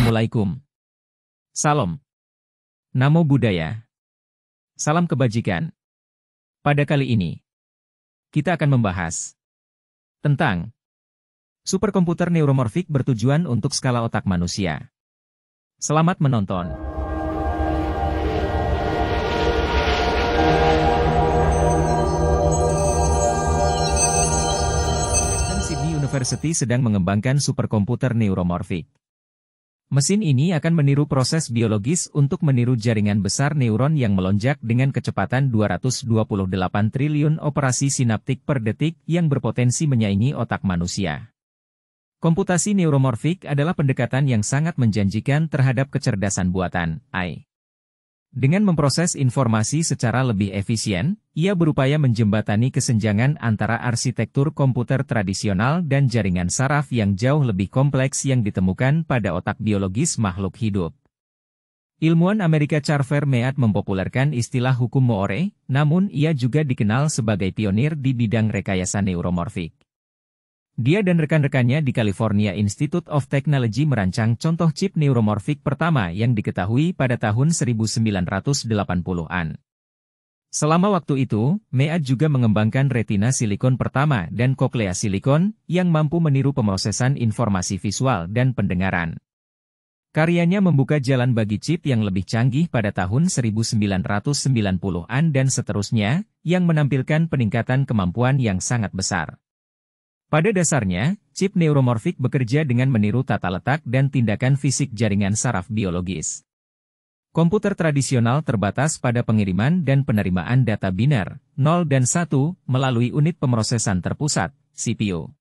Assalamualaikum. Salam. Namo Buddhaya. Salam kebajikan. Pada kali ini, kita akan membahas tentang superkomputer neuromorfik bertujuan untuk skala otak manusia. Selamat menonton. Western Sydney University sedang mengembangkan superkomputer neuromorfik Mesin ini akan meniru proses biologis untuk meniru jaringan besar neuron yang melonjak dengan kecepatan 228 triliun operasi sinaptik per detik yang berpotensi menyaingi otak manusia. Komputasi neuromorfik adalah pendekatan yang sangat menjanjikan terhadap kecerdasan buatan, AI. Dengan memproses informasi secara lebih efisien, ia berupaya menjembatani kesenjangan antara arsitektur komputer tradisional dan jaringan saraf yang jauh lebih kompleks yang ditemukan pada otak biologis makhluk hidup. Ilmuwan Amerika Charver Mead mempopulerkan istilah hukum Moore, namun ia juga dikenal sebagai pionir di bidang rekayasa neuromorfik. Dia dan rekan-rekannya di California Institute of Technology merancang contoh chip neuromorfik pertama yang diketahui pada tahun 1980-an. Selama waktu itu, Mead juga mengembangkan retina silikon pertama dan koklea silikon, yang mampu meniru pemrosesan informasi visual dan pendengaran. Karyanya membuka jalan bagi chip yang lebih canggih pada tahun 1990-an dan seterusnya, yang menampilkan peningkatan kemampuan yang sangat besar. Pada dasarnya, chip neuromorfik bekerja dengan meniru tata letak dan tindakan fisik jaringan saraf biologis. Komputer tradisional terbatas pada pengiriman dan penerimaan data biner 0 dan 1, melalui unit pemrosesan terpusat, CPU.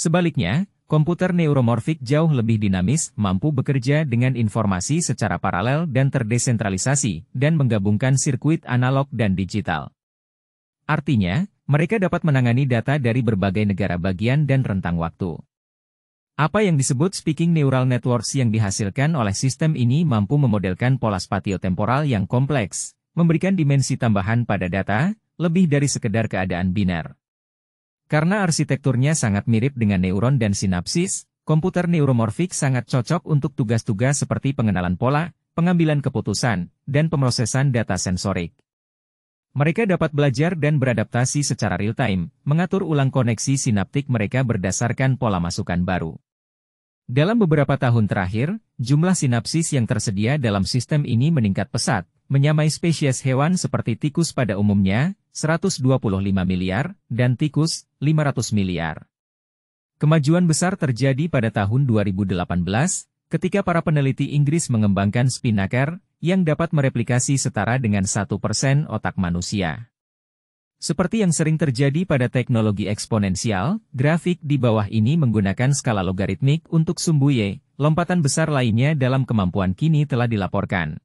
Sebaliknya, komputer neuromorfik jauh lebih dinamis, mampu bekerja dengan informasi secara paralel dan terdesentralisasi, dan menggabungkan sirkuit analog dan digital. Artinya, mereka dapat menangani data dari berbagai negara bagian dan rentang waktu. Apa yang disebut speaking neural networks yang dihasilkan oleh sistem ini mampu memodelkan pola spatiotemporal yang kompleks, memberikan dimensi tambahan pada data, lebih dari sekedar keadaan biner. Karena arsitekturnya sangat mirip dengan neuron dan sinapsis, komputer neuromorfik sangat cocok untuk tugas-tugas seperti pengenalan pola, pengambilan keputusan, dan pemrosesan data sensorik. Mereka dapat belajar dan beradaptasi secara real-time, mengatur ulang koneksi sinaptik mereka berdasarkan pola masukan baru. Dalam beberapa tahun terakhir, jumlah sinapsis yang tersedia dalam sistem ini meningkat pesat, menyamai spesies hewan seperti tikus pada umumnya, 125 miliar, dan tikus, 500 miliar. Kemajuan besar terjadi pada tahun 2018, Ketika para peneliti Inggris mengembangkan spinnaker, yang dapat mereplikasi setara dengan 1% otak manusia. Seperti yang sering terjadi pada teknologi eksponensial, grafik di bawah ini menggunakan skala logaritmik untuk sumbu Y, lompatan besar lainnya dalam kemampuan kini telah dilaporkan.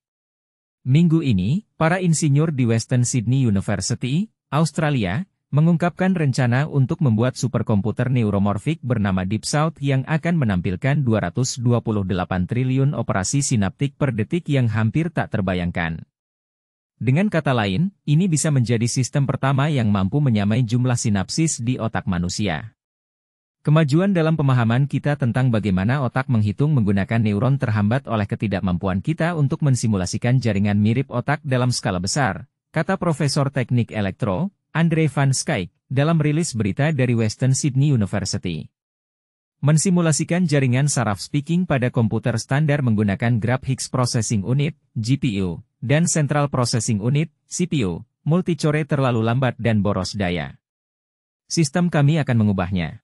Minggu ini, para insinyur di Western Sydney University, Australia, mengungkapkan rencana untuk membuat superkomputer neuromorfik bernama Deep South yang akan menampilkan 228 triliun operasi sinaptik per detik yang hampir tak terbayangkan. Dengan kata lain, ini bisa menjadi sistem pertama yang mampu menyamai jumlah sinapsis di otak manusia. Kemajuan dalam pemahaman kita tentang bagaimana otak menghitung menggunakan neuron terhambat oleh ketidakmampuan kita untuk mensimulasikan jaringan mirip otak dalam skala besar, kata Profesor Teknik Elektro, Andre Van Skyk, dalam rilis berita dari Western Sydney University. Mensimulasikan jaringan saraf speaking pada komputer standar menggunakan Grab Processing Unit, GPU, dan Central Processing Unit, CPU, multicore terlalu lambat dan boros daya. Sistem kami akan mengubahnya.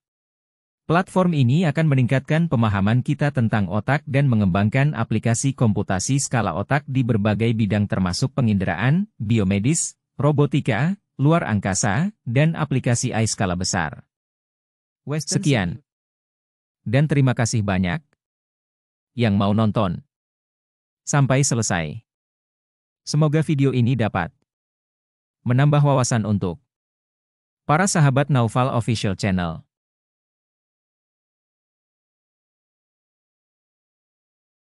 Platform ini akan meningkatkan pemahaman kita tentang otak dan mengembangkan aplikasi komputasi skala otak di berbagai bidang termasuk penginderaan, biomedis, robotika, luar angkasa, dan aplikasi AI skala besar. Sekian. Dan terima kasih banyak yang mau nonton. Sampai selesai. Semoga video ini dapat menambah wawasan untuk para sahabat Naufal Official Channel.